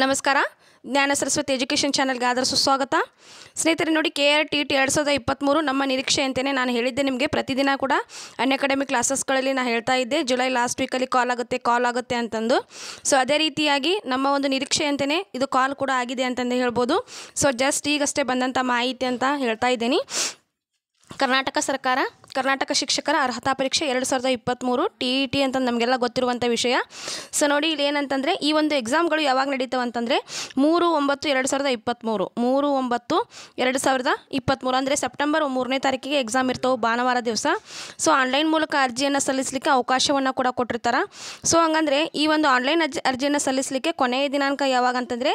ನಮಸ್ಕಾರ ಜ್ಞಾನ ಸರಸ್ವತಿ ಎಜುಕೇಷನ್ ಚಾನಲ್ಗೆ ಆದರ ಸುಸ್ವಾಗತ ಸ್ನೇಹಿತರೆ ನೋಡಿ ಕೆ ಆರ್ ಟಿ ಟಿ ಎರಡು ಸಾವಿರದ ಇಪ್ಪತ್ತ್ಮೂರು ನಮ್ಮ ನಿರೀಕ್ಷೆ ಅಂತಲೇ ನಾನು ಹೇಳಿದ್ದೆ ನಿಮಗೆ ಪ್ರತಿದಿನ ಕೂಡ ಅನ್ ಅಕಾಡೆಮಿ ಕ್ಲಾಸಸ್ಗಳಲ್ಲಿ ನಾನು ಹೇಳ್ತಾ ಇದ್ದೆ ಜುಲೈ ಲಾಸ್ಟ್ ವೀಕಲ್ಲಿ ಕಾಲ್ ಆಗುತ್ತೆ ಕಾಲ್ ಆಗುತ್ತೆ ಅಂತಂದು ಸೊ ಅದೇ ರೀತಿಯಾಗಿ ನಮ್ಮ ಒಂದು ನಿರೀಕ್ಷೆ ಅಂತಲೇ ಇದು ಕಾಲ್ ಕೂಡ ಆಗಿದೆ ಅಂತಂದು ಹೇಳ್ಬೋದು ಸೊ ಜಸ್ಟ್ ಈಗಷ್ಟೇ ಬಂದಂಥ ಮಾಹಿತಿ ಅಂತ ಹೇಳ್ತಾ ಇದ್ದೀನಿ ಕರ್ನಾಟಕ ಸರ್ಕಾರ ಕರ್ನಾಟಕ ಶಿಕ್ಷಕರ ಅರ್ಹತಾ ಪರೀಕ್ಷೆ ಎರಡು ಸಾವಿರದ ಇಪ್ಪತ್ತ್ಮೂರು ಟಿ ಇ ಟಿ ಅಂತ ನಮಗೆಲ್ಲ ಗೊತ್ತಿರುವಂಥ ವಿಷಯ ಸೊ ನೋಡಿ ಇಲ್ಲಿ ಏನಂತಂದರೆ ಈ ಒಂದು ಎಕ್ಸಾಮ್ಗಳು ಯಾವಾಗ ನಡೀತಾವೆ ಅಂತಂದರೆ ಮೂರು ಒಂಬತ್ತು ಎರಡು ಸಾವಿರದ ಇಪ್ಪತ್ತ್ಮೂರು ಮೂರು ಒಂಬತ್ತು ಎರಡು ಸಾವಿರದ ಇಪ್ಪತ್ತ್ಮೂರು ಅಂದರೆ ಸೆಪ್ಟೆಂಬರ್ ಮೂರನೇ ತಾರೀಕಿಗೆ ಎಕ್ಸಾಮ್ ಇರ್ತವೆ ಭಾನುವಾರ ದಿವಸ ಸೊ ಆನ್ಲೈನ್ ಮೂಲಕ ಅರ್ಜಿಯನ್ನು ಸಲ್ಲಿಸಲಿಕ್ಕೆ ಅವಕಾಶವನ್ನು ಕೂಡ ಕೊಟ್ಟಿರ್ತಾರೆ ಸೊ ಹಂಗಂದರೆ ಈ ಒಂದು ಆನ್ಲೈನ್ ಅರ್ಜಿ ಅರ್ಜಿಯನ್ನು ಸಲ್ಲಿಸಲಿಕ್ಕೆ ಕೊನೆಯ ದಿನಾಂಕ ಯಾವಾಗ ಅಂತಂದರೆ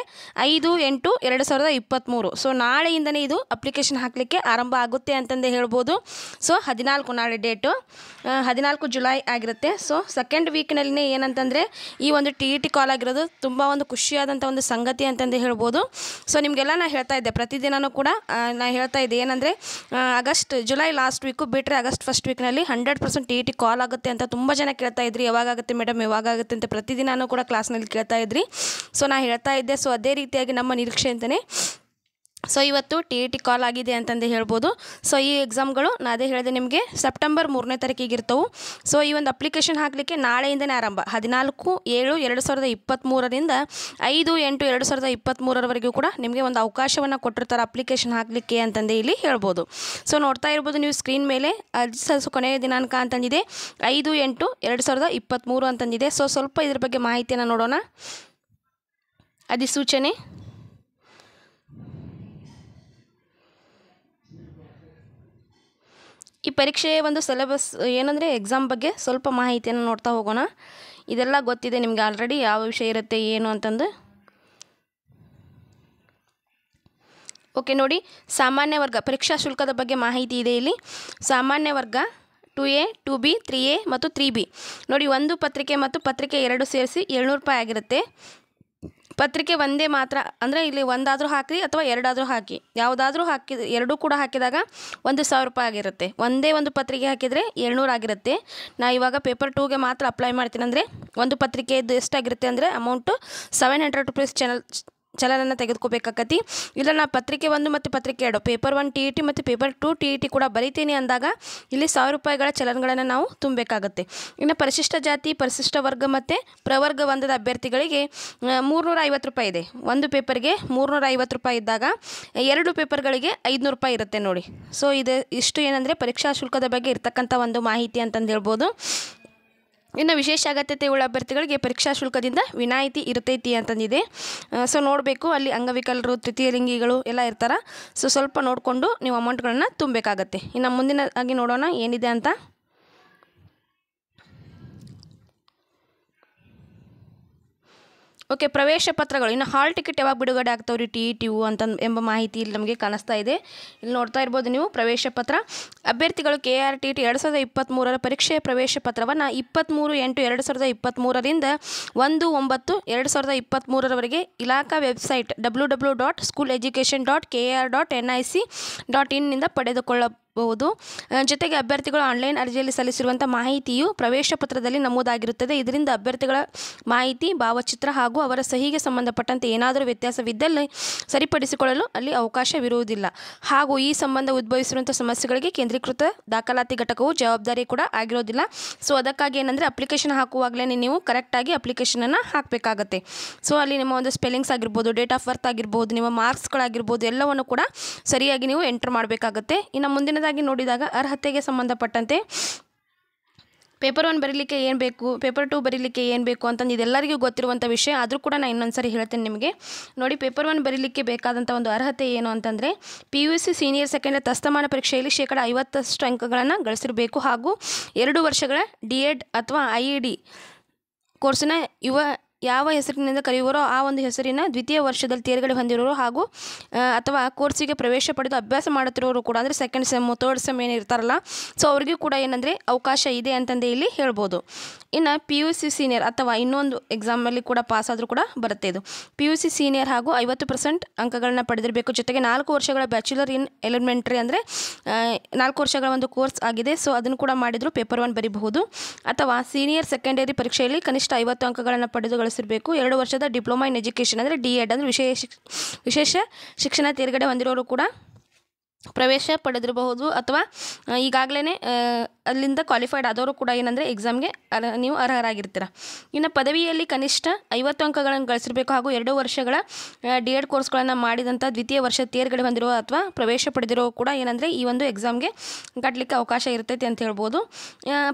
ಐದು ಎಂಟು ಎರಡು ಸಾವಿರದ ಇಪ್ಪತ್ತ್ಮೂರು ಸೊ ನಾಳೆಯಿಂದನೇ ಇದು ಅಪ್ಲಿಕೇಶನ್ ಹಾಕಲಿಕ್ಕೆ ಆರಂಭ ಆಗುತ್ತೆ ಅಂತಂದೇ ಹೇಳ್ಬೋದು ಸೊ ಹದಿನೈದು ಹದಿನಾಲ್ಕು ನಾಳೆ ಡೇಟು ಹದಿನಾಲ್ಕು ಜುಲೈ ಆಗಿರುತ್ತೆ ಸೊ ಸೆಕೆಂಡ್ ವೀಕ್ನಲ್ಲಿನೇ ಏನಂತಂದರೆ ಈ ಒಂದು ಟಿ ಇ ಟಿ ಕಾಲ್ ಆಗಿರೋದು ತುಂಬ ಒಂದು ಖುಷಿಯಾದಂಥ ಒಂದು ಸಂಗತಿ ಅಂತಂದು ಹೇಳ್ಬೋದು ಸೊ ನಿಮಗೆಲ್ಲ ನಾನು ಹೇಳ್ತಾ ಇದ್ದೆ ಪ್ರತಿದಿನವೂ ಕೂಡ ನಾನು ಹೇಳ್ತಾ ಇದ್ದೆ ಏನಂದರೆ ಆಗಸ್ಟ್ ಜುಲೈ ಲಾಸ್ಟ್ ವೀಕು ಬಿಟ್ಟರೆ ಆಗಸ್ಟ್ ಫಸ್ಟ್ ವೀಕ್ನಲ್ಲಿ hundred percent T E T call ಆಗುತ್ತೆ ಅಂತ ತುಂಬ ಜನ ಕೇಳ್ತಾ ಇದ್ರಿ ಯಾವಾಗುತ್ತೆ ಮೇಡಮ್ ಯಾವಾಗುತ್ತೆ ಅಂತ ಪ್ರತಿದಿನವೂ ಕೂಡ ಕ್ಲಾಸ್ನಲ್ಲಿ ಕೇಳ್ತಾ ಇದ್ರಿ ಸೊ ನಾನು ಹೇಳ್ತಾ ಇದ್ದೆ ಸೊ ಅದೇ ರೀತಿಯಾಗಿ ನಮ್ಮ ನಿರೀಕ್ಷೆ ಅಂತಲೇ ಸೊ ಇವತ್ತು ಟಿ ಇ ಟಿ ಕಾಲ್ ಆಗಿದೆ ಅಂತಂದು ಹೇಳ್ಬೋದು ಸೊ ಈ ಎಕ್ಸಾಮ್ಗಳು ನಾನು ಅದೇ ಹೇಳಿದೆ ನಿಮಗೆ ಸೆಪ್ಟೆಂಬರ್ ಮೂರನೇ ತಾರೀಕಿಗೆ ಇರ್ತವೆ ಸೊ ಈ ಒಂದು ಅಪ್ಲಿಕೇಶನ್ ಹಾಕಲಿಕ್ಕೆ ನಾಳೆಯಿಂದನೇ ಆರಂಭ ಹದಿನಾಲ್ಕು ಏಳು ಎರಡು ಸಾವಿರದ ಇಪ್ಪತ್ತ್ಮೂರರಿಂದ ಐದು ಎಂಟು ಎರಡು ಸಾವಿರದ ಇಪ್ಪತ್ತ್ಮೂರರವರೆಗೂ ಕೂಡ ನಿಮಗೆ ಒಂದು ಅವಕಾಶವನ್ನು ಕೊಟ್ಟಿರ್ತಾರೆ ಅಪ್ಲಿಕೇಶನ್ ಹಾಕಲಿಕ್ಕೆ ಅಂತಂದು ಇಲ್ಲಿ ಹೇಳ್ಬೋದು ಸೊ ನೋಡ್ತಾ ಇರ್ಬೋದು ನೀವು ಸ್ಕ್ರೀನ್ ಮೇಲೆ ಅರ್ಜಿ ಕೊನೆಯ ದಿನಾಂಕ ಅಂತಂದಿದೆ ಐದು ಎಂಟು ಎರಡು ಸಾವಿರದ ಇಪ್ಪತ್ತ್ಮೂರು ಅಂತಂದಿದೆ ಸೊ ಸ್ವಲ್ಪ ಇದ್ರ ಬಗ್ಗೆ ಮಾಹಿತಿಯನ್ನು ನೋಡೋಣ ಅಧಿಸೂಚನೆ ಈ ಪರೀಕ್ಷೆಯ ಒಂದು ಸಿಲೆಬಸ್ ಏನಂದರೆ ಎಕ್ಸಾಮ್ ಬಗ್ಗೆ ಸ್ವಲ್ಪ ಮಾಹಿತಿಯನ್ನು ನೋಡ್ತಾ ಹೋಗೋಣ ಇದೆಲ್ಲ ಗೊತ್ತಿದೆ ನಿಮಗೆ ಆಲ್ರೆಡಿ ಯಾವ ವಿಷಯ ಇರುತ್ತೆ ಏನು ಅಂತಂದು ಓಕೆ ನೋಡಿ ಸಾಮಾನ್ಯ ವರ್ಗ ಪರೀಕ್ಷಾ ಶುಲ್ಕದ ಬಗ್ಗೆ ಮಾಹಿತಿ ಇದೆ ಇಲ್ಲಿ ಸಾಮಾನ್ಯ ವರ್ಗ two A two B three A ಮತ್ತು ತ್ರೀ ಬಿ ನೋಡಿ ಒಂದು ಪತ್ರಿಕೆ ಮತ್ತು ಪತ್ರಿಕೆ ಎರಡು ಸೇರಿಸಿ ಏಳ್ನೂರು ರೂಪಾಯಿ ಆಗಿರುತ್ತೆ ಪತ್ರಿಕೆ ಒಂದೇ ಮಾತ್ರ ಅಂದರೆ ಇಲ್ಲಿ ಒಂದಾದರೂ ಹಾಕಿ ಅಥವಾ ಎರಡಾದರೂ ಹಾಕಿ ಯಾವುದಾದ್ರೂ ಹಾಕಿ ಎರಡೂ ಕೂಡ ಹಾಕಿದಾಗ ಒಂದು ಸಾವಿರ ರೂಪಾಯಿ ಆಗಿರುತ್ತೆ ಒಂದೇ ಒಂದು ಪತ್ರಿಕೆ ಹಾಕಿದರೆ ಏಳ್ನೂರು ಆಗಿರುತ್ತೆ ನಾ ಇವಾಗ ಪೇಪರ್ ಟೂಗೆ ಮಾತ್ರ ಅಪ್ಲೈ ಮಾಡ್ತೀನಿ ಅಂದರೆ ಒಂದು ಪತ್ರಿಕೆಯದ್ದು ಎಷ್ಟಾಗಿರುತ್ತೆ ಅಂದರೆ ಅಮೌಂಟು ಸೆವೆನ್ ಹಂಡ್ರೆಡ್ ರುಪೀಸ್ ಚಾನಲ್ ಚಲನನ್ನು ತೆಗೆದುಕೋಬೇಕಾಕತಿ ಇಲ್ಲ ನಾ ಪತ್ರಿಕೆ ಒಂದು ಮತ್ತು ಪತ್ರಿಕೆ ಎರಡು paper one T E T ಮತ್ತು paper two T E T ಕೂಡ ಬರಿತೀನಿ ಅಂದಾಗ ಇಲ್ಲಿ ಸಾವಿರ ರೂಪಾಯಿಗಳ ಚಲನ್ಗಳನ್ನು ನಾವು ತುಂಬಬೇಕಾಗತ್ತೆ ಇನ್ನು ಪರಿಶಿಷ್ಟ ಜಾತಿ ಪರಿಶಿಷ್ಟ ವರ್ಗ ಮತ್ತು ಪ್ರವರ್ಗ ಒಂದದ ಅಭ್ಯರ್ಥಿಗಳಿಗೆ ಮೂರುನೂರ ಐವತ್ತು ರೂಪಾಯಿ ಇದೆ ಒಂದು ಪೇಪರ್ಗೆ ಮೂರುನೂರ ಐವತ್ತು ರೂಪಾಯಿ ಇದ್ದಾಗ ಎರಡು ಪೇಪರ್ಗಳಿಗೆ ಐದುನೂರು ರೂಪಾಯಿ ಇರುತ್ತೆ ನೋಡಿ ಸೊ ಇದು ಇಷ್ಟು ಏನಂದರೆ ಪರೀಕ್ಷಾ ಶುಲ್ಕದ ಬಗ್ಗೆ ಇರ್ತಕ್ಕಂಥ ಒಂದು ಮಾಹಿತಿ ಅಂತಂದು ಹೇಳ್ಬೋದು ಇನ್ನು ವಿಶೇಷ ಅಗತ್ಯತೆ ಉಳ್ಳ ಅಭ್ಯರ್ಥಿಗಳಿಗೆ ಪರೀಕ್ಷಾ ಶುಲ್ಕದಿಂದ ವಿನಾಯಿತಿ ಇರ್ತೈತಿ ಅಂತಂದಿದೆ ಸೊ ನೋಡಬೇಕು ಅಲ್ಲಿ ಅಂಗವಿಕಲರು ತೃತೀಯ ಲಿಂಗಿಗಳು ಎಲ್ಲ ಇರ್ತಾರೆ ಸೊ ಸ್ವಲ್ಪ ನೋಡಿಕೊಂಡು ನೀವು ಅಮೌಂಟ್ಗಳನ್ನ ತುಂಬಬೇಕಾಗತ್ತೆ ಇನ್ನು ಮುಂದಿನ ಆಗಿ ನೋಡೋಣ ಏನಿದೆ ಅಂತ ಓಕೆ ಪ್ರವೇಶ ಪತ್ರಗಳು ಇನ್ನು ಹಾಲ್ ಟಿಕೆಟ್ ಯಾವಾಗ ಬಿಡುಗಡೆ ಆಗ್ತಾವ್ರಿ ಟಿ ಇ ಟಿ ಯು ಅಂತ ಎಂಬ ಮಾಹಿತಿ ಇಲ್ಲಿ ನಮಗೆ ಕಾಣಿಸ್ತಾ ಇದೆ ಇಲ್ಲಿ ನೋಡ್ತಾ ಇರ್ಬೋದು ನೀವು ಪ್ರವೇಶ ಪತ್ರ ಅಭ್ಯರ್ಥಿಗಳು ಕೆ ಆರ್ ಟಿ ಟಿ ಎರಡು ಸಾವಿರದ ಇಪ್ಪತ್ತ್ಮೂರರ ಪರೀಕ್ಷೆಯ ಪ್ರವೇಶ ಪತ್ರವನ್ನು ಇಪ್ಪತ್ತ್ಮೂರು ಎಂಟು ಎರಡು ಸಾವಿರದ ಇಪ್ಪತ್ತ್ಮೂರರಿಂದ ಒಂದು ಒಂಬತ್ತು ಎರಡು ಸಾವಿರದ ಇಪ್ಪತ್ತ್ಮೂರರವರೆಗೆ ಇಲಾಖಾ website W W dot school education dot K R dot N I C dot ಇನ್ನಿಂದ ಪಡೆದುಕೊಳ್ಳ ಗಮನಿಸಬಹುದು ಜೊತೆಗೆ ಅಭ್ಯರ್ಥಿಗಳು ಆನ್ಲೈನ್ ಅರ್ಜಿಯಲ್ಲಿ ಸಲ್ಲಿಸಿರುವಂಥ ಮಾಹಿತಿಯು ಪ್ರವೇಶ ಪತ್ರದಲ್ಲಿ ನಮೂದಾಗಿರುತ್ತದೆ ಇದರಿಂದ ಅಭ್ಯರ್ಥಿಗಳ ಮಾಹಿತಿ ಭಾವಚಿತ್ರ ಹಾಗೂ ಅವರ ಸಹಿಗೆ ಸಂಬಂಧಪಟ್ಟಂತೆ ಏನಾದರೂ ವ್ಯತ್ಯಾಸವಿದ್ದಲ್ಲಿ ಸರಿಪಡಿಸಿಕೊಳ್ಳಲು ಅಲ್ಲಿ ಅವಕಾಶವಿರುವುದಿಲ್ಲ ಹಾಗೂ ಈ ಸಂಬಂಧ ಉದ್ಭವಿಸಿರುವಂಥ ಸಮಸ್ಯೆಗಳಿಗೆ ಕೇಂದ್ರೀಕೃತ ದಾಖಲಾತಿ ಘಟಕವು ಜವಾಬ್ದಾರಿ ಕೂಡ ಆಗಿರೋದಿಲ್ಲ ಸೊ ಅದಕ್ಕಾಗಿ ಏನಂದರೆ ಅಪ್ಲಿಕೇಶನ್ ಹಾಕುವಾಗಲೇ ನೀವು ಕರೆಕ್ಟಾಗಿ ಅಪ್ಲಿಕೇಶನನ್ನು ಹಾಕಬೇಕಾಗತ್ತೆ ಸೊ ಅಲ್ಲಿ ನಿಮ್ಮ ಒಂದು ಸ್ಪೆಲ್ಲಿಂಗ್ಸ್ ಆಗಿರ್ಬೋದು ಡೇಟ್ ಆಫ್ ಬರ್ತ್ ಆಗಿರ್ಬೋದು ನಿಮ್ಮ ಮಾರ್ಕ್ಸ್ಗಳಾಗಿರ್ಬೋದು ಎಲ್ಲವನ್ನು ಕೂಡ ಸರಿಯಾಗಿ ನೀವು ಎಂಟರ್ ಮಾಡಬೇಕಾಗುತ್ತೆ ಇನ್ನು ಮುಂದಿನದಾಗಿ ನೋಡಿದಾಗ ಅರ್ಹತೆಗೆ ಸಂಬಂಧಪಟ್ಟಂತೆ ಪೇಪರ್ ಒನ್ ಬರೀಲಿಕ್ಕೆ ಏನು ಬೇಕು ಪೇಪರ್ ಟು ಬರೀಲಿಕ್ಕೆ ಏನು ಬೇಕು ಅಂತಂದು ಇದೆಲ್ಲರಿಗೂ ಗೊತ್ತಿರುವಂಥ ವಿಷಯ ಆದರೂ ಕೂಡ ನಾನು ಇನ್ನೊಂದ್ಸರಿ ಹೇಳ್ತೇನೆ ನಿಮಗೆ ನೋಡಿ ಪೇಪರ್ ಒನ್ ಬರೀಲಿಕ್ಕೆ ಬೇಕಾದಂಥ ಒಂದು ಅರ್ಹತೆ ಏನು ಅಂತಂದರೆ P U C senior secondary ತಸ್ತಮಾನ ಪರೀಕ್ಷೆಯಲ್ಲಿ ಶೇಕಡ ಐವತ್ತಷ್ಟು ಅಂಕಗಳನ್ನು ಗಳಿಸಿರಬೇಕು ಹಾಗೂ ಎರಡು ವರ್ಷಗಳ ಡಿ ಎಡ್ ಅಥವಾ ಐ ಇ ಡಿ ಕೋರ್ಸಿನ ಯುವ ಯಾವ ಹೆಸರಿನಿಂದ ಕರೆಯುವರೋ ಆ ಒಂದು ಹೆಸರಿನ ದ್ವಿತೀಯ ವರ್ಷದಲ್ಲಿ ತೇರ್ಗಡೆ ಹೊಂದಿರೋರು ಹಾಗೂ ಅಥವಾ ಕೋರ್ಸಿಗೆ ಪ್ರವೇಶ ಪಡೆದು ಅಭ್ಯಾಸ ಮಾಡುತ್ತಿರೋರು ಕೂಡ ಅಂದರೆ ಸೆಕೆಂಡ್ ಸೆಮ್ ತರ್ಡ್ ಸೆಮ್ ಏನು ಇರ್ತಾರಲ್ಲ ಸೊ ಅವ್ರಿಗೂ ಕೂಡ ಏನಂದರೆ ಅವಕಾಶ ಇದೆ ಅಂತಂದೇ ಇಲ್ಲಿ ಹೇಳ್ಬೋದು ಇನ್ನು ಪಿ ಯು ಸಿ ಸೀನಿಯರ್ ಅಥವಾ ಇನ್ನೊಂದು ಎಕ್ಸಾಮಲ್ಲಿ ಕೂಡ ಪಾಸ್ ಆದರೂ ಕೂಡ ಬರುತ್ತೆ ಇದು ಪಿ ಯು ಸಿ ಸೀನಿಯರ್ ಹಾಗೂ ಐವತ್ತು ಪರ್ಸೆಂಟ್ ಅಂಕಗಳನ್ನ ಪಡೆದಿರಬೇಕು ಜೊತೆಗೆ ನಾಲ್ಕು ವರ್ಷಗಳ ಬ್ಯಾಚುಲರ್ ಇನ್ ಎಲಿಮೆಂಟ್ರಿ ಅಂದರೆ ನಾಲ್ಕು ವರ್ಷಗಳ ಒಂದು ಕೋರ್ಸ್ ಆಗಿದೆ ಸೊ ಅದನ್ನು ಕೂಡ ಮಾಡಿದರೂ ಪೇಪರ್ ಒನ್ ಬರೀಬಹುದು ಅಥವಾ ಸೀನಿಯರ್ ಸೆಕೆಂಡರಿ ಪರೀಕ್ಷೆಯಲ್ಲಿ ಕನಿಷ್ಠ ಐವತ್ತು ಅಂಕಗಳನ್ನು ಪಡೆದು ಕಳಿಸಿರಬೇಕು ಎರಡು ವರ್ಷದ ಡಿಪ್ಲೊಮಾ ಇನ್ ಎಜುಕೇಷನ್ ಅಂದರೆ ಡಿ ಎಡ್ ವಿಶೇಷ ವಿಶೇಷ ಶಿಕ್ಷಣ ತೇರ್ಗಡೆ ಹೊಂದಿರೋರು ಕೂಡ ಪ್ರವೇಶ ಪಡೆದಿರಬಹುದು ಅಥವಾ ಈಗಾಗಲೇ ಅಲ್ಲಿಂದ ಕ್ವಾಲಿಫೈಡ್ ಆದವರು ಕೂಡ ಏನಂದರೆ ಎಕ್ಸಾಮ್ಗೆ ನೀವು ಅರ್ಹರಾಗಿರ್ತೀರ ಇನ್ನು ಪದವಿಯಲ್ಲಿ ಕನಿಷ್ಠ ಐವತ್ತು ಅಂಕಗಳನ್ನು ಗಳಿಸಿರಬೇಕು ಹಾಗೂ ಎರಡು ವರ್ಷಗಳ ಡಿ ಎಡ್ ಕೋರ್ಸ್ಗಳನ್ನು ಮಾಡಿದಂಥ ದ್ವಿತೀಯ ವರ್ಷ ತೇರ್ಗಡೆ ಹೊಂದಿರುವ ಅಥವಾ ಪ್ರವೇಶ ಪಡೆದಿರೋ ಕೂಡ ಏನಂದರೆ ಈ ಒಂದು ಎಕ್ಸಾಮ್ಗೆ ಕಟ್ಟಲಿಕ್ಕೆ ಅವಕಾಶ ಇರ್ತೈತೆ ಅಂತ ಹೇಳ್ಬೋದು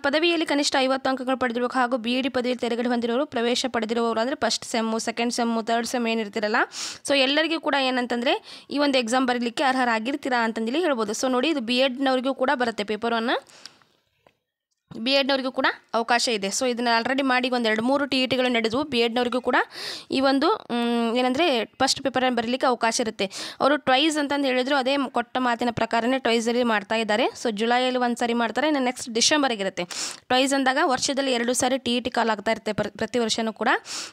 ಪದವಿಯಲ್ಲಿ ಕನಿಷ್ಠ ಐವತ್ತು ಅಂಕಗಳು ಪಡೆದಿರಬೇಕು ಹಾಗೂ ಬಿ ಡಿ ಪದವಿ ತೆರೆಗಡೆ ಹೊಂದಿರೋರು ಪ್ರವೇಶ ಪಡೆದಿರೋರು ಅಂದರೆ first sem second sem third sem ಏನಿರ್ತಿರಲ್ಲ ಸೊ ಎಲ್ಲರಿಗೂ ಕೂಡ ಏನಂತಂದರೆ ಈ ಒಂದು ಎಕ್ಸಾಮ್ ಬರಲಿಕ್ಕೆ ಅರ್ಹರಾಗಿರ್ತೀರಾ ಅಂತಂದೇಳಿ ಹೇಳ್ಬೋದು ಸೊ ನೋಡಿ ಇದು ಬಿ ಎಡ್ನವ್ರಿಗೂ ಕೂಡ ಬರುತ್ತೆ ಪೇಪರನ್ನು ಬಿ ಎಡ್ನವರಿಗೂ ಕೂಡ ಅವಕಾಶ ಇದೆ ಸೊ ಇದನ್ನು ಆಲ್ರೆಡಿ ಮಾಡಿ ಒಂದು ಎರಡು ಮೂರು ಟಿ ಇ e ಟಿಗಳು ನಡೆದವು ಬಿ ಎಡ್ನವರಿಗೂ ಕೂಡ ಈ ಒಂದು ಏನಂದರೆ ಫಸ್ಟ್ ಪೇಪರನ್ನು ಬರಲಿಕ್ಕೆ ಅವಕಾಶ ಇರುತ್ತೆ ಅವರು ಟ್ವೈಸ್ ಅಂತಂದು ಹೇಳಿದ್ರು ಅದೇ ಕೊಟ್ಟ ಮಾತಿನ ಪ್ರಕಾರನೇ ಟ್ವೈಸಲ್ಲಿ ಮಾಡ್ತಾ ಇದ್ದಾರೆ ಸೊ ಜುಲೈಯಲ್ಲಿ ಒಂದು ಸಾರಿ ಮಾಡ್ತಾರೆ ಇನ್ನು ನೆಕ್ಸ್ಟ್ ಡಿಸೆಂಬರ್ಗಿರುತ್ತೆ ಟ್ವೈಸ್ ಅಂದಾಗ ವರ್ಷದಲ್ಲಿ ಎರಡು ಸಾರಿ ಟಿ ಇ ಟಿ ಕಾಲ್ ಆಗ್ತಾ ಇರುತ್ತೆ ಪ್ರತಿ ವರ್ಷವೂ ಕೂಡ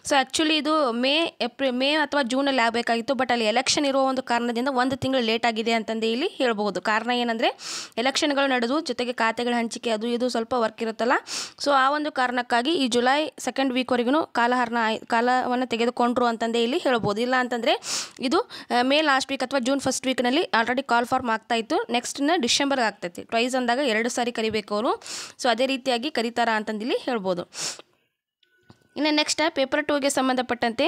ಸೊ ಆ್ಯಕ್ಚುಲಿ ಇದು ಮೇ ಏಪ್ರಿಲ್ ಮೇ ಅಥವಾ ಜೂನಲ್ಲಿ ಆಗಬೇಕಾಗಿತ್ತು ಬಟ್ ಅಲ್ಲಿ ಎಲೆಕ್ಷನ್ ಇರುವ ಒಂದು ಕಾರಣದಿಂದ ಒಂದು ತಿಂಗಳು ಲೇಟ್ ಆಗಿದೆ ಅಂತಂದು ಇಲ್ಲಿ ಹೇಳ್ಬೋದು ಕಾರಣ ಏನಂದರೆ ಎಲೆಕ್ಷನ್ಗಳು ನಡೆದು ಜೊತೆಗೆ ಖಾತೆಗಳ ಹಂಚಿಕೆ ಅದು ಇದು ಸ್ವಲ್ಪ ವರ್ಕ್ ಇರುತ್ತಲ್ಲ ಸೊ ಆ ಒಂದು ಕಾರಣಕ್ಕಾಗಿ ಈ ಜುಲೈ ಸೆಕೆಂಡ್ ವೀಕ್ವರೆಗೂ ಕಾಲಹರಣ ಕಾಲವನ್ನು ತೆಗೆದುಕೊಂಡ್ರು ಅಂತಂದೇ ಇಲ್ಲಿ ಹೇಳ್ಬೋದು ಇಲ್ಲ ಅಂತಂದರೆ ಇದು ಮೇ ಲಾಸ್ಟ್ ವೀಕ್ ಅಥವಾ ಜೂನ್ ಫಸ್ಟ್ ವೀಕ್ನಲ್ಲಿ ಆಲ್ರೆಡಿ ಕಾಲ್ ಫಾರ್ಮ್ ಆಗ್ತಾಯಿತ್ತು ನೆಕ್ಸ್ಟ್ನ ಡಿಸೆಂಬರ್ಗೆ ಆಗ್ತೈತಿ ಟ್ವೈಸ್ ಅಂದಾಗ ಎರಡು ಸಾರಿ ಕರಿಬೇಕು ಅವರು ಸೊ ಅದೇ ರೀತಿಯಾಗಿ ಕರೀತಾರ ಅಂತಂದಿಲ್ಲಿ ಹೇಳ್ಬೋದು ಇನ್ನು ನೆಕ್ಸ್ಟ್ ಪೇಪರ್ ಟೂಗೆ ಸಂಬಂಧಪಟ್ಟಂತೆ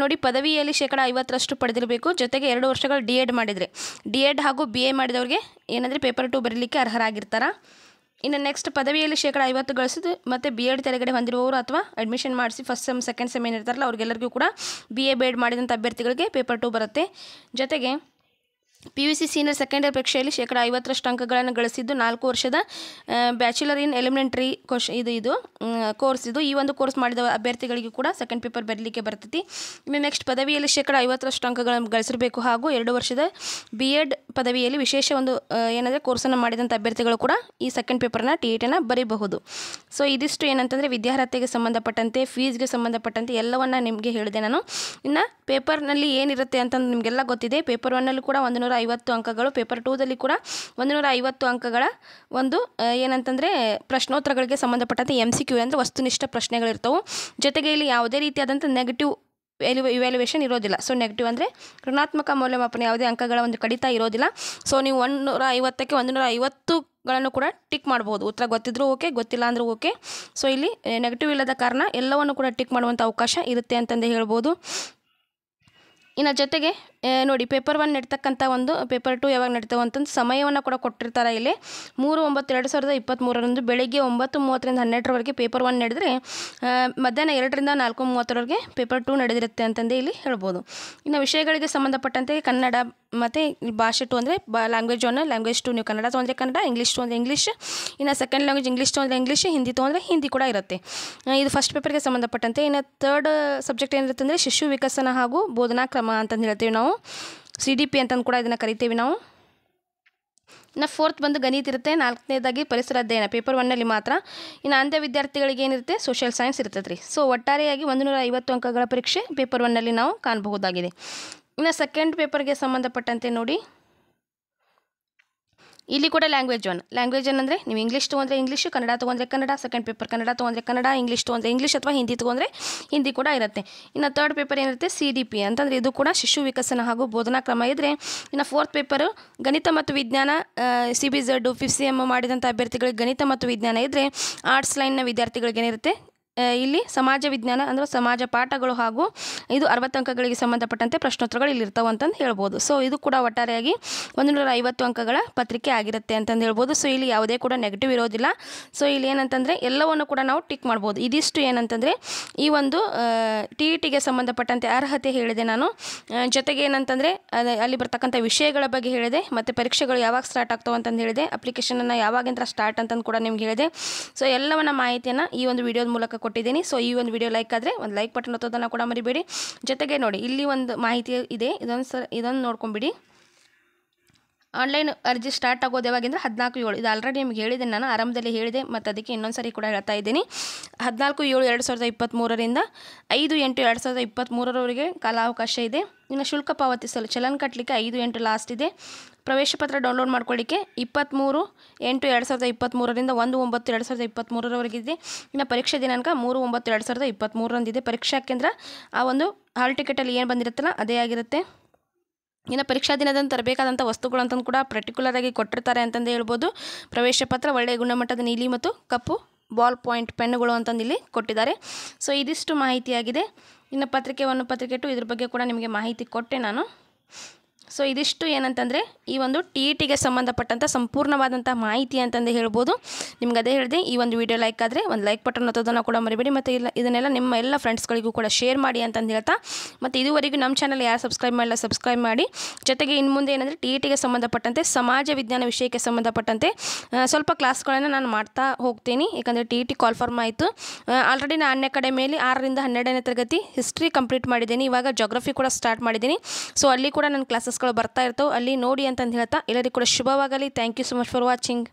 ನೋಡಿ ಪದವಿಯಲ್ಲಿ ಶೇಕಡ ಐವತ್ತರಷ್ಟು ಪಡೆದಿರಬೇಕು ಜೊತೆಗೆ ಎರಡು ವರ್ಷಗಳು ಡಿ ಎಡ್ ಮಾಡಿದರೆ ಡಿ ಎಡ್ ಹಾಗೂ ಬಿ ಎ ಮಾಡಿದವ್ರಿಗೆ ಏನಂದರೆ ಪೇಪರ್ ಟು ಬರೀಲಿಕ್ಕೆ ಅರ್ಹರಾಗಿರ್ತಾರ ಇನ್ನು ನೆಕ್ಸ್ಟ್ ಪದವಿಯಲ್ಲಿ ಶೇಕಡ ಐವತ್ತು ಗಳಿಸಿದ್ದು ಮತ್ತು ಬಿ ಎಡ್ ತೆರೆಗಡೆ ಹೊಂದಿರುವವರು ಅಥವಾ ಅಡ್ಮಿಷನ್ ಮಾಡಿಸಿ ಫಸ್ಟ್ ಸೆಮ್ ಸೆಕೆಂಡ್ ಸೆಮ್ ಏನಿರ್ತಾರಲ್ಲ ಅವ್ರಿಗೆಲ್ಲರಿಗೂ ಕೂಡ ಬಿ ಎ ಬಿ ಎಡ್ ಮಾಡಿದಂಥ ಅಭ್ಯರ್ಥಿಗಳಿಗೆ ಪೇಪರ್ ಟು ಬರುತ್ತೆ ಜೊತೆಗೆ P U C senior secondary ಪರೀಕ್ಷೆಯಲ್ಲಿ ಶೇಕಡ ಐವತ್ತರಷ್ಟು ಅಂಕಗಳನ್ನು ಗಳಿಸಿದ್ದು ನಾಲ್ಕು ವರ್ಷದ ಬ್ಯಾಚುಲರ್ ಇನ್ ಎಲಿಮೆಂಟ್ರಿ ಕೋಶ್ ಇದು ಇದು ಕೋರ್ಸ್ ಇದು ಈ ಒಂದು ಕೋರ್ಸ್ ಮಾಡಿದ ಅಭ್ಯರ್ಥಿಗಳಿಗೆ ಕೂಡ ಸೆಕೆಂಡ್ ಪೇಪರ್ ಬರಲಿಕ್ಕೆ ಬರ್ತೈತಿ ಇನ್ನು ನೆಕ್ಸ್ಟ್ ಪದವಿಯಲ್ಲಿ ಶೇಕಡ ಐವತ್ತರಷ್ಟು ಅಂಕಗಳನ್ನು ಗಳಿಸಿರಬೇಕು ಹಾಗೂ ಎರಡು ವರ್ಷದ ಬಿ ಎಡ್ ಪದವಿಯಲ್ಲಿ ವಿಶೇಷ ಒಂದು ಏನಂದರೆ ಕೋರ್ಸನ್ನು ಮಾಡಿದಂಥ ಅಭ್ಯರ್ಥಿಗಳು ಕೂಡ ಈ ಸೆಕೆಂಡ್ ಪೇಪರ್ನ ಟಿ ಇಟನ್ನು ಬರೀಬಹುದು ಸೊ ಇದಿಷ್ಟು ಏನಂತಂದರೆ ವಿದ್ಯಾರ್ಹತೆಗೆ ಸಂಬಂಧಪಟ್ಟಂತೆ ಫೀಸ್ಗೆ ಸಂಬಂಧಪಟ್ಟಂತೆ ಎಲ್ಲವನ್ನು ನಿಮಗೆ ಹೇಳಿದೆ ನಾನು ಇನ್ನು ಪೇಪರ್ನಲ್ಲಿ ಏನಿರುತ್ತೆ ಅಂತಂದು ನಿಮಗೆಲ್ಲ ಗೊತ್ತಿದೆ ಪೇಪರ್ ಒನ್ನಲ್ಲೂ ಕೂಡ ಒಂದು ನೂರ ಐವತ್ತು ಅಂಕಗಳು ಪೇಪರ್ ಟೂದಲ್ಲಿ ಕೂಡ ಒಂದು ನೂರ ಐವತ್ತು ಅಂಕಗಳ ಒಂದು ಏನಂತಂದರೆ ಪ್ರಶ್ನೋತ್ತರಗಳಿಗೆ ಸಂಬಂಧಪಟ್ಟಂತೆ ಎಮ್ ಸಿ ಕ್ಯೂ ಅಂದರೆ ವಸ್ತುನಿಷ್ಠ ಪ್ರಶ್ನೆಗಳಿರ್ತವೆ ಜೊತೆಗೆ ಇಲ್ಲಿ ಯಾವುದೇ ರೀತಿಯಾದಂಥ ನೆಗೆಟಿವ್ ವ್ಯಾಲ್ಯು ಇವ್ಯಾಲ್ಯುವೇಷನ್ ಇರೋದಿಲ್ಲ ಸೊ ನೆಗೆಟಿವ್ ಅಂದರೆ ಋಣಾತ್ಮಕ ಮೌಲ್ಯಮಾಪನ ಯಾವುದೇ ಅಂಕಗಳ ಒಂದು ಕಡಿತ ಇರೋದಿಲ್ಲ ಸೊ ನೀವು ಒಂದು ನೂರ ಐವತ್ತಕ್ಕೆ ಒಂದು ನೂರ ಐವತ್ತುಗಳನ್ನು ಕೂಡ ಟಿಕ್ ಮಾಡ್ಬೋದು ಉತ್ತರ ಗೊತ್ತಿದ್ರೂ ಓಕೆ ಗೊತ್ತಿಲ್ಲ ಅಂದರೂ ಓಕೆ ಸೊ ಇಲ್ಲಿ ನೆಗೆಟಿವ್ ಇಲ್ಲದ ಕಾರಣ ಎಲ್ಲವನ್ನು ಕೂಡ ಟಿಕ್ ಮಾಡುವಂಥ ಅವಕಾಶ ಇರುತ್ತೆ ಅಂತಂದು ಹೇಳ್ಬೋದು ಇನ್ನು ಜೊತೆಗೆ ನೋಡಿ ಪೇಪರ್ ಒನ್ ನಡ್ತಕ್ಕಂಥ ಒಂದು ಪೇಪರ್ ಟು ಯಾವಾಗ ನಡೀತಾವೆ ಅಂತಂದು ಸಮಯವನ್ನು ಕೂಡ ಕೊಟ್ಟಿರ್ತಾರೆ ಇಲ್ಲಿ ಮೂರು ಒಂಬತ್ತು ಎರಡು ಸಾವಿರದ ಇಪ್ಪತ್ತ್ಮೂರರಂದು ಬೆಳಗ್ಗೆ ಒಂಬತ್ತು ಮೂವತ್ತರಿಂದ ಹನ್ನೆರಡರವರೆಗೆ ಪೇಪರ್ ಒನ್ ನಡೆದರೆ ಮಧ್ಯಾಹ್ನ ಎರಡರಿಂದ ನಾಲ್ಕು ಮೂವತ್ತರವರೆಗೆ ಪೇಪರ್ ಟು ನಡೆದಿರುತ್ತೆ ಅಂತಂದು ಇಲ್ಲಿ ಹೇಳ್ಬೋದು ಇನ್ನು ವಿಷಯಗಳಿಗೆ ಸಂಬಂಧಪಟ್ಟಂತೆ ಕನ್ನಡ ಮತ್ತು ಭಾಷೆ ಟು ಅಂದರೆ ಬ ಲ್ಯಾಂಗ್ವೇಜ್ ಒನ್ ಲ್ಯಾಂಗ್ವೇಜ್ ಟು ನೀವು ಕನ್ನಡ ತೊಂದರೆ ಕನ್ನಡ ಇಂಗ್ಲೀಷ್ ಟು ಅಂದರೆ ಇಂಗ್ಲೀಷ್ ಇನ್ನು ಸೆಕೆಂಡ್ ಲ್ಯಾಂಗ್ವೇಜ್ ಇಂಗ್ಲೀಷ್ ಟು ಅಂದರೆ ಇಂಗ್ಲೀಷ್ ಹಿಂದಿ ತೊಂದರೆ ಹಿಂದಿ ಕೂಡ ಇರುತ್ತೆ ಇದು ಫಸ್ಟ್ ಪೇಪರ್ಗೆ ಸಂಬಂಧಪಟ್ಟಂತೆ ಇನ್ನು ತರ್ಡ್ ಸಬ್ಜೆಕ್ಟ್ ಏನಿರುತ್ತೆ ಅಂದರೆ ಶಿಶು ವಿಕಸನ ಹಾಗೂ ಬೋಧನಾ ಕ್ರಮ ಅಂತಂದು ಹೇಳ್ತೀವಿ ನಾವು ಸಿ ಡಿ ಪಿ ಅಂತಂದು ಕೂಡ ಇದನ್ನು ಕರಿತೀವಿ ನಾವು ಇನ್ನು ಫೋರ್ತ್ ಬಂದು ಗಣಿತ ಇರುತ್ತೆ ನಾಲ್ಕನೇದಾಗಿ ಪರಿಸರ ಅಧ್ಯಯನ ಪೇಪರ್ ಒನ್ನಲ್ಲಿ ಮಾತ್ರ ಇನ್ನು ಅಂಧ ವಿದ್ಯಾರ್ಥಿಗಳಿಗೆ ಏನಿರುತ್ತೆ ಸೋಷಿಯಲ್ ಸೈನ್ಸ್ ಇರ್ತದೆ ರೀ ಸೊ ಒಟ್ಟಾರೆಯಾಗಿ ಒಂದು ನೂರ ಐವತ್ತು ಅಂಕಗಳ ಪರೀಕ್ಷೆ ಪೇಪರ್ ಒನ್ನಲ್ಲಿ ನಾವು ಕಾಣಬಹುದಾಗಿದೆ ಇನ್ನು ಸೆಕೆಂಡ್ ಪೇಪರ್ಗೆ ಸಂಬಂಧಪಟ್ಟಂತೆ ನೋಡಿ ಇಲ್ಲಿ ಕೂಡ ಲ್ಯಾಂಗ್ವೇಜ್ ಒನ್ ಲ್ಯಾಂಗ್ವೇಜ್ ಏನಂದರೆ ನೀವು ಇಂಗ್ಲೀಷ್ ತೊಗೊಂಡ್ರೆ ಇಂಗ್ಲೀಷ್ ಕನ್ನಡ ತೊಗೊಂಡ್ರೆ ಕನ್ನಡ ಸೆಕೆಂಡ್ ಪೇಪರ್ ಕನ್ನಡ ತೊಗೊಂಡ್ರೆ ಕನ್ನಡ ಇಂಗ್ಲೀಷ್ ತೊಗೊಂಡ್ರೆ ಇಂಗ್ಲೀಷ್ ಅಥವಾ ಹಿಂದಿ ತೊಗೊಂಡ್ರೆ ಹಿಂದಿ ಕೂಡ ಇರುತ್ತೆ ಇನ್ನು ತರ್ಡ್ ಪೇಪರ್ ಏನಿರುತ್ತೆ ಸಿ ಡಿ ಪಿ ಅಂತಂದರೆ ಇದು ಕೂಡ ಶಿಶು ವಿಕಸನ ಹಾಗೂ ಬೋಧನಾ ಕ್ರಮ ಇದ್ದರೆ ಇನ್ನು ಫೋರ್ತ್ ಪೇಪರು ಗಣಿತ ಮತ್ತು ವಿಜ್ಞಾನ ಸಿ ಬಿ ಜಡ್ಡು ಫಿಫ್ ಸಿ ಎಮ್ ಮಾಡಿದಂಥ ಅಭ್ಯರ್ಥಿಗಳಿಗೆ ಗಣಿತ ಮತ್ತು ವಿಜ್ಞಾನ ಇದ್ದರೆ ಆರ್ಟ್ಸ್ ಲೈನ್ನ ವಿದ್ಯಾರ್ಥಿಗಳಿಗೆ ಏನಿರುತ್ತೆ ಇಲ್ಲಿ ಸಮಾಜ ವಿಜ್ಞಾನ ಅಂದರೆ ಸಮಾಜ ಪಾಠಗಳು ಹಾಗೂ ಇದು ಅರವತ್ತು ಅಂಕಗಳಿಗೆ ಸಂಬಂಧಪಟ್ಟಂತೆ ಪ್ರಶ್ನೋತ್ತರಗಳು ಇಲ್ಲಿ ಇರ್ತಾವೆ ಅಂತಂದು ಹೇಳ್ಬೋದು ಸೊ ಇದು ಕೂಡ ಒಟ್ಟಾರೆಯಾಗಿ ಒಂದು ನೂರ ಐವತ್ತು ಅಂಕಗಳ ಪತ್ರಿಕೆ ಆಗಿರುತ್ತೆ ಅಂತಂದು ಹೇಳ್ಬೋದು ಸೊ ಇಲ್ಲಿ ಯಾವುದೇ ಕೂಡ ನೆಗೆಟಿವ್ ಇರೋದಿಲ್ಲ ಸೊ ಇಲ್ಲಿ ಏನಂತಂದರೆ ಎಲ್ಲವನ್ನು ಕೂಡ ನಾವು ಟಿಕ್ ಮಾಡ್ಬೋದು ಇದಿಷ್ಟು ಏನಂತಂದರೆ ಈ ಒಂದು ಟಿ ಇ ಟಿಗೆ ಸಂಬಂಧಪಟ್ಟಂತೆ ಅರ್ಹತೆ ಹೇಳಿದೆ ನಾನು ಜೊತೆಗೆ ಏನಂತಂದರೆ ಅಲ್ಲಿ ಬರ್ತಕ್ಕಂಥ ವಿಷಯಗಳ ಬಗ್ಗೆ ಹೇಳಿದೆ ಮತ್ತು ಪರೀಕ್ಷೆಗಳು ಯಾವಾಗ ಸ್ಟಾರ್ಟ್ ಆಗ್ತವೆ ಅಂತಂದು ಹೇಳಿದೆ ಅಪ್ಲಿಕೇಶನನ್ನು ಯಾವಾಗಿಂದ ಸ್ಟಾರ್ಟ್ ಅಂತಂದು ಕೂಡ ನಿಮ್ಗೆ ಹೇಳಿದೆ ಸೊ ಎಲ್ಲವನ್ನ ಮಾಹಿತಿಯನ್ನು ಈ ಒಂದು ವಿಡಿಯೋದ ಮೂಲಕ ಕೊಟ್ಟಿದ್ದೀನಿ ಸೊ ಈ ಒಂದು ವಿಡಿಯೋ ಲೈಕ್ ಆದರೆ ಒಂದು ಲೈಕ್ ಬಟನ್ ಹೊತ್ತೋದನ್ನು ಕೂಡ ಮರಿಬೇಡಿ ಜೊತೆಗೆ ನೋಡಿ ಇಲ್ಲಿ ಒಂದು ಮಾಹಿತಿ ಇದೆ ಇದೊಂದು ಸರ್ ಇದೊಂದು ನೋಡ್ಕೊಂಬಿಡಿ ಆನ್ಲೈನ್ ಅರ್ಜಿ ಸ್ಟಾರ್ಟ್ ಆಗೋದು ಯಾವಾಗಿಂದ್ರೆ ಹದಿನಾಲ್ಕು ಏಳು ಇದು ಆಲ್ರೆಡಿ ನಿಮ್ಗೆ ಹೇಳಿದೆ ನಾನು ಆರಂಭದಲ್ಲಿ ಹೇಳಿದೆ ಮತ್ತು ಅದಕ್ಕೆ ಇನ್ನೊಂದು ಸರಿ ಕೂಡ ಹೇಳ್ತಾ ಇದ್ದೀನಿ ಹದಿನಾಲ್ಕು ಏಳು ಎರಡು ಸಾವಿರದ ಇಪ್ಪತ್ತ್ಮೂರರಿಂದ ಐದು ಎಂಟು ಎರಡು ಸಾವಿರದ ಇಪ್ಪತ್ತ್ಮೂರರವರೆಗೆ ಕಾಲಾವಕಾಶ ಇದೆ ಇನ್ನು ಶುಲ್ಕ ಪಾವತಿಸಲು ಚಲನ್ ಕಟ್ಟಲಿಕ್ಕೆ ಐದು ಎಂಟು ಲಾಸ್ಟ್ ಇದೆ ಪ್ರವೇಶ ಪತ್ರ ಡೌನ್ಲೋಡ್ ಮಾಡ್ಕೊಳ್ಳಿಕ್ಕೆ ಇಪ್ಪತ್ತ್ಮೂರು ಎಂಟು ಎರಡು ಸಾವಿರದ ಇಪ್ಪತ್ತ್ಮೂರರಿಂದ ಒಂದು ಒಂಬತ್ತು ಎರಡು ಸಾವಿರದ ಇಪ್ಪತ್ತ್ಮೂರರವರೆಗಿದೆ ಇನ್ನು ಪರೀಕ್ಷೆ ದಿನಾಂಕ ಮೂರು ಒಂಬತ್ತು ಎರಡು ಸಾವಿರದ ಇಪ್ಪತ್ತ್ಮೂರರಂದಿದೆ ಪರೀಕ್ಷಾ ಕೇಂದ್ರ ಆ ಒಂದು ಹಾಲ್ ಟಿಕೆಟಲ್ಲಿ ಏನು ಬಂದಿರುತ್ತಲ್ಲ ಅದೇ ಆಗಿರುತ್ತೆ ಇನ್ನು ಪರೀಕ್ಷಾ ದಿನದಂದು ತರಬೇಕಾದಂಥ ವಸ್ತುಗಳು ಅಂತಂದು ಕೂಡ ಆಗಿ ಕೊಟ್ಟಿರ್ತಾರೆ ಅಂತಂದು ಹೇಳ್ಬೋದು ಪ್ರವೇಶ ಪತ್ರ ಒಳ್ಳೆಯ ಗುಣಮಟ್ಟದ ನೀಲಿ ಮತ್ತು ಕಪ್ಪು ಬಾಲ್ ಪಾಯಿಂಟ್ ಪೆನ್ನುಗಳು ಅಂತಂದು ಇಲ್ಲಿ ಕೊಟ್ಟಿದ್ದಾರೆ ಸೊ ಇದಿಷ್ಟು ಮಾಹಿತಿಯಾಗಿದೆ ಇನ್ನು ಪತ್ರಿಕೆ ಒಂದು ಪತ್ರಿಕೆ ಟು ಇದ್ರ ಬಗ್ಗೆ ಕೂಡ ನಿಮಗೆ ಮಾಹಿತಿ ಕೊಟ್ಟೆ ನಾನು ಸೊ ಇದಿಷ್ಟು ಏನಂತಂದರೆ ಈ ಒಂದು ಟಿ ಇ e ಟಿಗೆ ಸಂಬಂಧಪಟ್ಟಂಥ ಸಂಪೂರ್ಣವಾದಂಥ ಮಾಹಿತಿ ಅಂತಂದು ಹೇಳ್ಬೋದು ನಿಮ್ಗೆ ಅದೇ ಹೇಳಿದೆ ಈ ಒಂದು ವಿಡಿಯೋ ಲೈಕ್ ಆದರೆ ಒಂದು ಲೈಕ್ ಬಟನ್ ಹತ್ತೋದನ್ನು ಕೂಡ ಮರಿಬೇಡಿ ಮತ್ತು ಇಲ್ಲ ಇದನ್ನೆಲ್ಲ ನಿಮ್ಮ ಎಲ್ಲ ಫ್ರೆಂಡ್ಸ್ಗಳಿಗೂ ಕೂಡ ಶೇರ್ ಮಾಡಿ ಅಂತಂದು ಹೇಳ್ತಾ ಮತ್ತು ಇದುವರೆಗೂ ನಮ್ಮ ಚಾನಲ್ ಯಾರು ಸಬ್ಸ್ಕ್ರೈಬ್ ಮಾಡಿಲ್ಲ ಸಬ್ಸ್ಕ್ರೈಬ್ ಮಾಡಿ ಜೊತೆಗೆ ಇನ್ನು ಮುಂದೆ ಏನಂದರೆ ಟಿ ಇ e ಟಿಗೆ ಸಂಬಂಧಪಟ್ಟಂತೆ ಸಮಾಜ ವಿಜ್ಞಾನ ವಿಷಯಕ್ಕೆ ಸಂಬಂಧಪಟ್ಟಂತೆ ಸ್ವಲ್ಪ ಕ್ಲಾಸ್ಗಳನ್ನು ನಾನು ಮಾಡ್ತಾ ಹೋಗ್ತೀನಿ ಯಾಕಂದರೆ T E e T form ಆಯಿತು ಆಲ್ರೆಡಿ ನಾನು ಅನ್ಯ ಅಕಾಡೆಮಿಯಲ್ಲಿ ಆರರಿಂದ ಹನ್ನೆರಡನೇ ತರಗತಿ ಹಿಸ್ಟ್ರಿ ಕಂಪ್ಲೀಟ್ ಮಾಡಿದ್ದೀನಿ ಇವಾಗ ಜೋಗ್ರಫಿ ಕೂಡ ಸ್ಟಾರ್ಟ್ ಮಾಡಿದ್ದೀನಿ ಸೊ ಅಲ್ಲಿ ಕೂಡ ನನ್ನ ಕ್ಲಾಸಸ್ ಅಪ್ಡೇಟ್ಸ್ಗಳು ಬರ್ತಾ ಇರ್ತವೆ ಅಲ್ಲಿ ನೋಡಿ ಅಂತಂದು ಹೇಳ್ತಾ ಎಲ್ಲರಿಗೂ ಕೂಡ ಶುಭವಾಗಲಿ thank you so much for watching